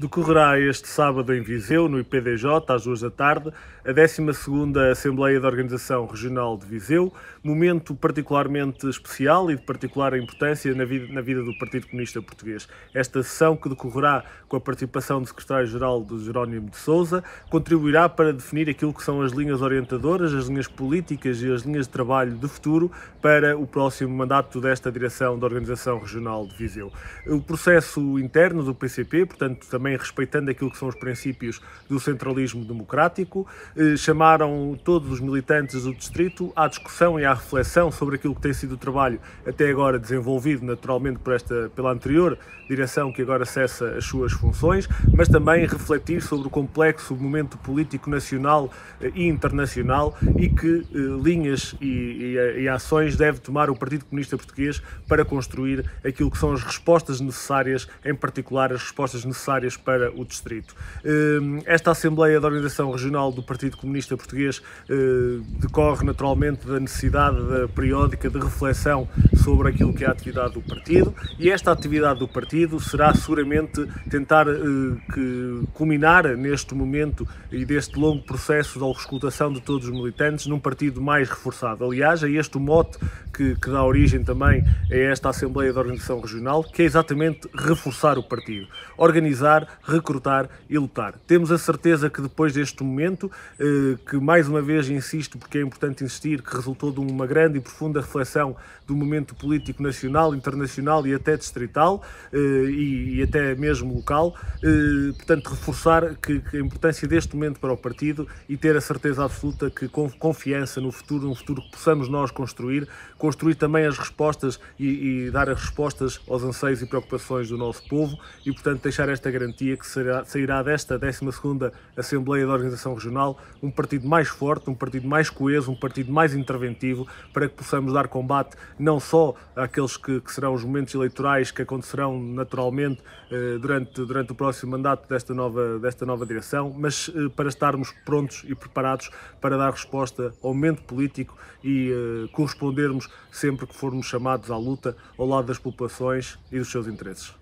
Decorrerá este sábado em Viseu, no IPDJ, às duas da tarde, a 12ª Assembleia da Organização Regional de Viseu, momento particularmente especial e de particular importância na vida, na vida do Partido Comunista Português. Esta sessão, que decorrerá com a participação do Secretário-Geral do Jerónimo de Sousa, contribuirá para definir aquilo que são as linhas orientadoras, as linhas políticas e as linhas de trabalho de futuro para o próximo mandato desta direção da Organização Regional de Viseu. O processo interno do PCP, portanto, também também respeitando aquilo que são os princípios do centralismo democrático. Eh, chamaram todos os militantes do distrito à discussão e à reflexão sobre aquilo que tem sido o trabalho até agora desenvolvido naturalmente por esta, pela anterior direção que agora cessa as suas funções, mas também refletir sobre o complexo momento político nacional eh, e internacional e que eh, linhas e, e, e ações deve tomar o Partido Comunista Português para construir aquilo que são as respostas necessárias, em particular as respostas necessárias para o distrito. Eh, esta Assembleia da Organização Regional do Partido Comunista Português eh, decorre naturalmente da necessidade periódica de reflexão sobre aquilo que é a atividade do partido e esta atividade do partido será seguramente tentar eh, que culminar neste momento e deste longo processo de auscultação de todos os militantes num partido mais reforçado. Aliás, é este o mote que, que dá origem também a esta Assembleia da Organização Regional, que é exatamente reforçar o partido, organizar recrutar e lutar. Temos a certeza que depois deste momento, eh, que mais uma vez insisto, porque é importante insistir, que resultou de uma grande e profunda reflexão do momento político nacional, internacional e até distrital, eh, e até mesmo local, eh, portanto, reforçar que a importância deste momento para o partido e ter a certeza absoluta que com confiança no futuro, num futuro que possamos nós construir, construir também as respostas e, e dar as respostas aos anseios e preocupações do nosso povo e, portanto, deixar esta garantia garantia que sairá desta 12 Assembleia da Organização Regional um partido mais forte, um partido mais coeso, um partido mais interventivo, para que possamos dar combate não só àqueles que, que serão os momentos eleitorais que acontecerão naturalmente eh, durante, durante o próximo mandato desta nova, desta nova direção, mas eh, para estarmos prontos e preparados para dar resposta ao momento político e eh, correspondermos sempre que formos chamados à luta ao lado das populações e dos seus interesses.